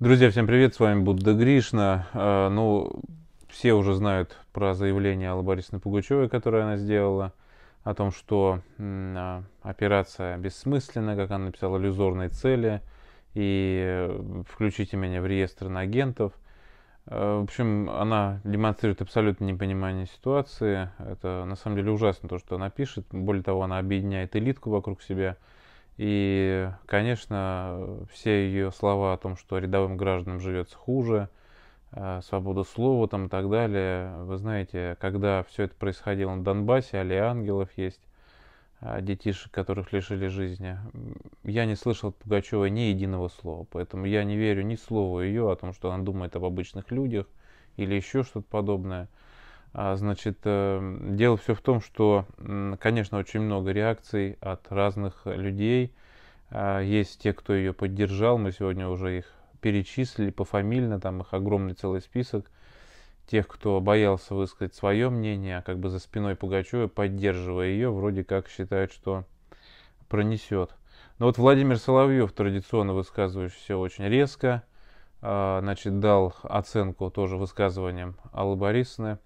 Друзья, всем привет, с вами Будда Гришна. Э, ну, все уже знают про заявление Аллы Борисовны Пугачевой, которое она сделала, о том, что а, операция бессмысленна, как она написала, иллюзорные цели, и э, включите меня в реестр на агентов. Э, в общем, она демонстрирует абсолютно непонимание ситуации. Это на самом деле ужасно то, что она пишет. Более того, она объединяет элитку вокруг себя – и, конечно, все ее слова о том, что рядовым гражданам живется хуже, э, свобода слова там и так далее. Вы знаете, когда все это происходило на Донбассе, али ангелов есть, а, детишек, которых лишили жизни. Я не слышал от Пугачева ни единого слова, поэтому я не верю ни слову ее о том, что она думает об обычных людях или еще что-то подобное. А, значит, эм, дело все в том, что, конечно, очень много реакций от разных людей. А, есть те, кто ее поддержал, мы сегодня уже их перечислили пофамильно, там их огромный целый список. Тех, кто боялся высказать свое мнение, а как бы за спиной Пугачева, поддерживая ее, вроде как считают, что пронесет. Но вот Владимир Соловьев, традиционно высказывающийся очень резко, а, значит, дал оценку тоже высказываниям Аллы Борисовны.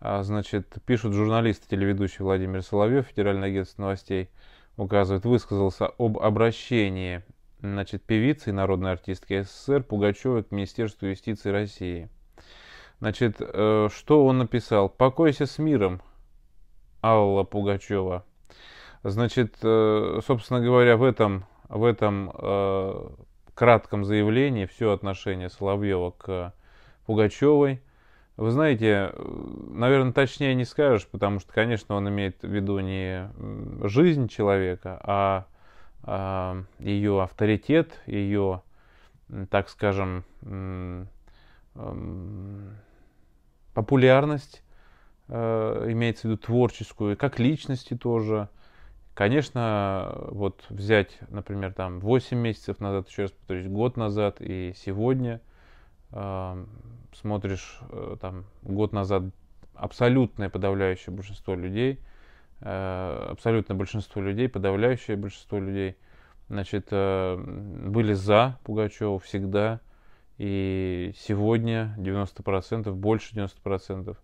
А, значит, пишут журналисты, телеведущий Владимир Соловьев, Федеральное агентство новостей, указывает, высказался об обращении значит, певицы и народной артистки СССР Пугачевой к Министерству юстиции России. Значит, э, что он написал? «Покойся с миром, Алла Пугачева». Значит, э, собственно говоря, в этом, в этом э, кратком заявлении все отношение Соловьева к э, Пугачевой. Вы знаете, э, наверное, точнее не скажешь, потому что, конечно, он имеет в виду не жизнь человека, а, а ее авторитет, ее, так скажем, популярность, э, имеется в виду творческую, как личности тоже – Конечно, вот взять, например, там 8 месяцев назад, еще раз повторюсь, год назад и сегодня, э, смотришь э, там год назад абсолютное подавляющее большинство людей, э, абсолютное большинство людей, подавляющее большинство людей, значит, э, были за Пугачева всегда, и сегодня 90%, больше 90%.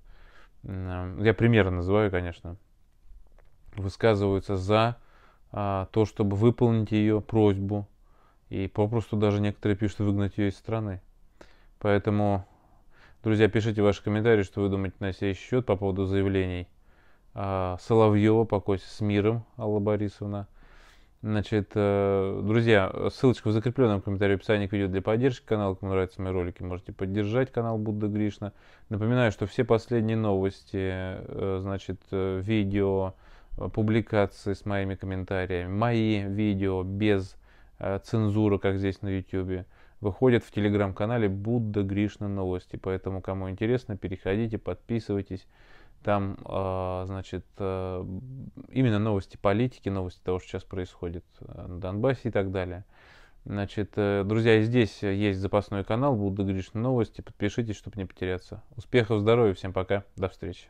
Я примеры называю, конечно высказываются за а, то, чтобы выполнить ее просьбу. И попросту даже некоторые пишут выгнать ее из страны. Поэтому, друзья, пишите ваши комментарии, что вы думаете на сей счет по поводу заявлений а, Соловьева, покойся с миром, Алла Борисовна. Значит, э, друзья, ссылочка в закрепленном комментарии в описании к видео для поддержки канала. Кому нравятся мои ролики, можете поддержать канал Будда Гришна. Напоминаю, что все последние новости, э, значит, э, видео, публикации с моими комментариями, мои видео без э, цензуры, как здесь на YouTube, выходят в телеграм-канале Будда Гришна новости. Поэтому, кому интересно, переходите, подписывайтесь. Там, э, значит, э, именно новости политики, новости того, что сейчас происходит на Донбассе и так далее. Значит, друзья, здесь есть запасной канал Будда Гришна новости. Подпишитесь, чтобы не потеряться. Успехов, здоровья, всем пока, до встречи.